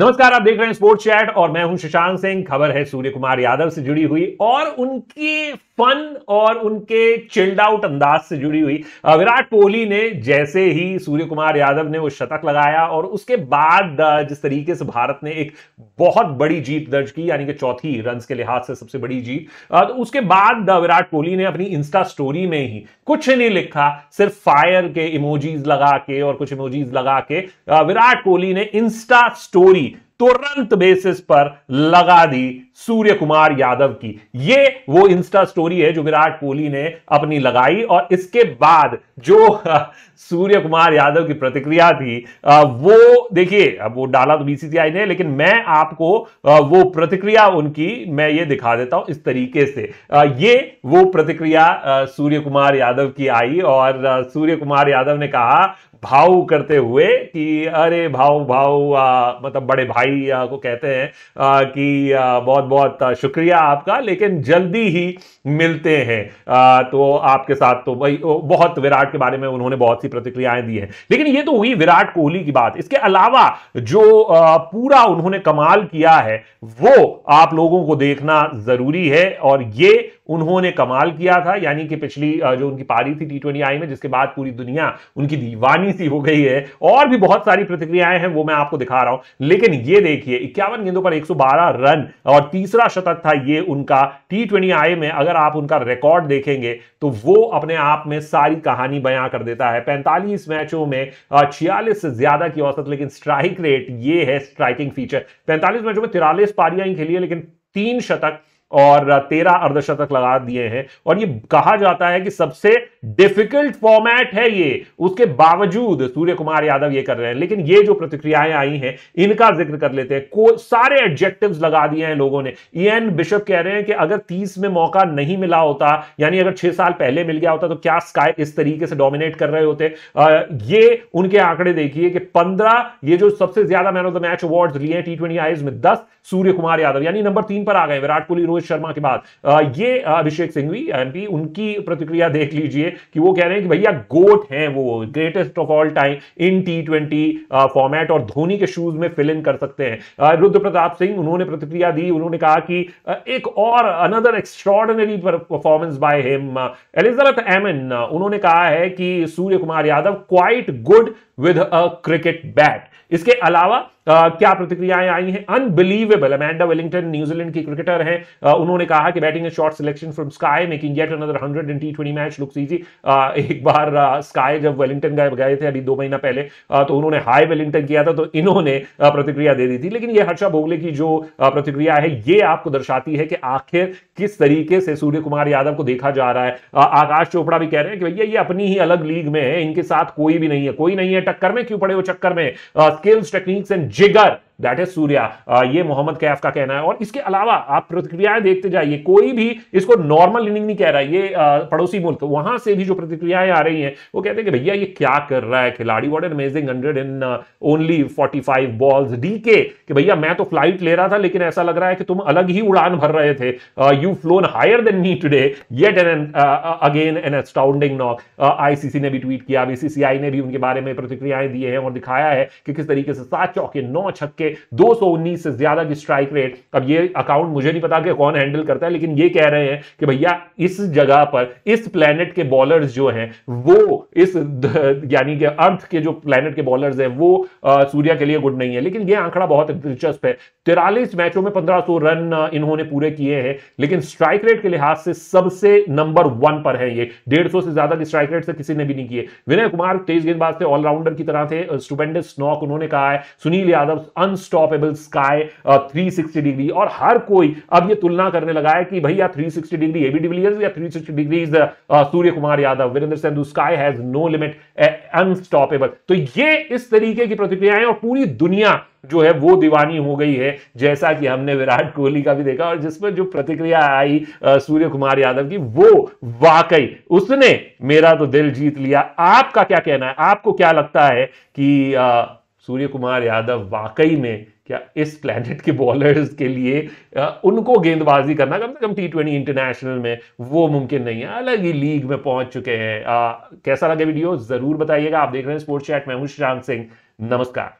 नमस्कार आप देख रहे हैं स्पोर्ट्स चैट और मैं हूं शशांक सिंह खबर है सूर्य कुमार यादव से जुड़ी हुई और उनके फन और उनके चिल्ड आउट अंदाज से जुड़ी हुई विराट कोहली ने जैसे ही सूर्य कुमार यादव ने वो शतक लगाया और उसके बाद जिस तरीके से भारत ने एक बहुत बड़ी जीत दर्ज की यानी कि चौथी रन के लिहाज से सबसे बड़ी जीत तो उसके बाद विराट कोहली ने अपनी इंस्टा स्टोरी में ही कुछ नहीं लिखा सिर्फ फायर के इमोजीज लगा के और कुछ इमोजीज लगा के विराट कोहली ने इंस्टा स्टोरी me तुरंत बेसिस पर लगा दी सूर्य कुमार यादव की ये वो इंस्टा स्टोरी है जो विराट कोहली ने अपनी लगाई और इसके बाद जो सूर्य कुमार यादव की प्रतिक्रिया थी वो देखिए अब वो डाला तो बीसीसीआई ने लेकिन मैं आपको वो प्रतिक्रिया उनकी मैं ये दिखा देता हूं इस तरीके से ये वो प्रतिक्रिया सूर्य कुमार यादव की आई और सूर्य कुमार यादव ने कहा भाव करते हुए कि अरे भाव भाव मतलब बड़े भाई भाई को कहते हैं कि बहुत बहुत शुक्रिया आपका लेकिन जल्दी ही मिलते हैं तो आपके साथ तो भाई बहुत विराट के बारे में उन्होंने बहुत सी प्रतिक्रियाएं दी हैं लेकिन ये तो हुई विराट कोहली की बात इसके अलावा जो पूरा उन्होंने कमाल किया है वो आप लोगों को देखना जरूरी है और ये उन्होंने कमाल किया था यानी कि पिछली जो उनकी पारी थी टी ट्वेंटी आई में जिसके बाद पूरी दुनिया उनकी दीवानी सी हो गई है और भी बहुत सारी प्रतिक्रियाएं हैं वो मैं आपको दिखा रहा हूं लेकिन ये देखिए इक्यावन गेंदों पर 112 रन और तीसरा शतक था ये उनका टी ट्वेंटी आई में अगर आप उनका रिकॉर्ड देखेंगे तो वो अपने आप में सारी कहानी बयां कर देता है 45 मैचों में छियालीस से ज्यादा की औसत लेकिन स्ट्राइक रेट ये है स्ट्राइकिंग फीचर 45 मैचों में तिरालीस पारियां ही खेली है लेकिन तीन शतक और तेरह अर्धशतक लगा दिए हैं और ये कहा जाता है कि सबसे डिफिकल्ट फॉर्मेट है ये उसके बावजूद सूर्य कुमार यादव ये कर रहे हैं लेकिन ये जो प्रतिक्रियाएं आई हैं इनका जिक्र कर लेते हैं को सारे एडजेक्टिव्स लगा दिए हैं लोगों ने ईएन e बिशप कह रहे हैं कि अगर तीस में मौका नहीं मिला होता यानी अगर छह साल पहले मिल गया होता तो क्या स्काई इस तरीके से डोमिनेट कर रहे होते आ, ये उनके आंकड़े देखिए कि पंद्रह ये जो सबसे ज्यादा man of the match award लिए टी ट्वेंटी में दस सूर्य कुमार यादव यानी नंबर तीन पर आ गए विराट कोहली रोहित रोहित शर्मा के बाद ये अभिषेक सिंघवी एमपी उनकी प्रतिक्रिया देख लीजिए कि वो कह रहे हैं कि भैया गोट हैं वो greatest of all time in T twenty format और धोनी के शूज में फिल इन कर सकते हैं रुद्र प्रताप सिंह उन्होंने प्रतिक्रिया दी उन्होंने कहा कि एक और another extraordinary performance by him Elizabeth Ammon उन्होंने कहा है कि Surya Kumar Yadav quite good with a cricket bat इसके अलावा आ, क्या प्रतिक्रियाएं आई हैं अनबिलीवेबल अमेंडा वेलिंगटन न्यूजीलैंड की क्रिकेटर हैं उन्होंने कहा कि batting shot selection from Sky making get another hundred and T twenty match looks easy एक बार स्काई जब वेलिंगटन गए गए थे अभी दो महीना पहले आ, तो उन्होंने हाई वेलिंगटन किया था तो इन्होंने प्रतिक्रिया दे दी थी लेकिन ये हर्षा भोगले की जो प्रतिक्रिया है ये आपको दर्शाती है कि आखिर किस तरीके से सूर्य कुमार यादव को देखा जा रहा है आकाश चोपड़ा भी कह रहे हैं कि भैया ये अपनी ही अलग लीग में है इनके साथ कोई भी नहीं है कोई नहीं है टक्कर में क्यों पड़े हो चक्कर में स्किल्स टेक्निक्स एंड जिगर दैट इज सूर्या ये मोहम्मद कैफ का कहना है और इसके अलावा आप प्रतिक्रियाएं देखते जाइए कोई भी इसको नॉर्मल इनिंग नहीं कह रहा है ये uh, पड़ोसी मुल्क वहां से भी जो प्रतिक्रियाएं आ रही हैं वो कहते हैं कि भैया ये क्या कर रहा है खिलाड़ी what amazing hundred in only forty five balls D K भैया मैं तो फ्लाइट ले रहा था लेकिन ऐसा लग रहा है कि तुम अलग ही उड़ान भर रहे थे you flown higher than me today yet an again an astounding knock ICC ने भी ट्वीट किया बीसीसीआई ने भी उनके बारे में प्रतिक्रियाएं दिए हैं और दिखाया है कि किस तरीके से सात चौके नौ छक्के 219 से ज्यादा की स्ट्राइक रेट अब ये अकाउंट मुझे नहीं पता कि कौन हैंडल करता है लेकिन ये कह रहे हैं कि भैया इस जगह पर इस प्लेनेट के बॉलर्स जो हैं वो इस यानी कि अर्थ के जो प्लेनेट के बॉलर्स हैं वो सूर्य के लिए गुड नहीं है लेकिन ये आंकड़ा बहुत दिलचस्प है तिरालीस मैचों में पंद्रह रन इन्होंने पूरे किए हैं लेकिन स्ट्राइक रेट के लिहाज से सबसे नंबर वन पर है ये डेढ़ से ज्यादा की स्ट्राइक रेट से किसी ने भी नहीं किए विनय कुमार तेज गेंदबाज थे ऑलराउंडर की तरह थे स्टूपेंडस नॉक उन्होंने कहा है Sunil Yadav un unstoppable Sky three sixty degree और हर कोई अब ये तुलना करने लगा है कि भैया three sixty degree AB de Villiers या three sixty degree is Surya Kumar Yadav Virender Sindhu Sky has no limit unstoppable तो ये इस तरीके की प्रतिक्रियाएं और पूरी दुनिया जो है वो दीवानी हो गई है जैसा कि हमने विराट कोहली का भी देखा और जिसमें जो प्रतिक्रिया आई सूर्य कुमार यादव की वो वाकई उसने मेरा तो दिल जीत लिया आपका क्या कहना है आपको क्या लगता है कि आ, uh, सूर्य कुमार यादव वाकई में क्या इस प्लेनेट के बॉलर्स के लिए उनको गेंदबाजी करना कम से कम टी ट्वेंटी इंटरनेशनल में वो मुमकिन नहीं है अलग ही लीग में पहुंच चुके हैं कैसा लगे वीडियो जरूर बताइएगा आप देख रहे हैं स्पोर्ट्स चैट में हूं शांत सिंह नमस्कार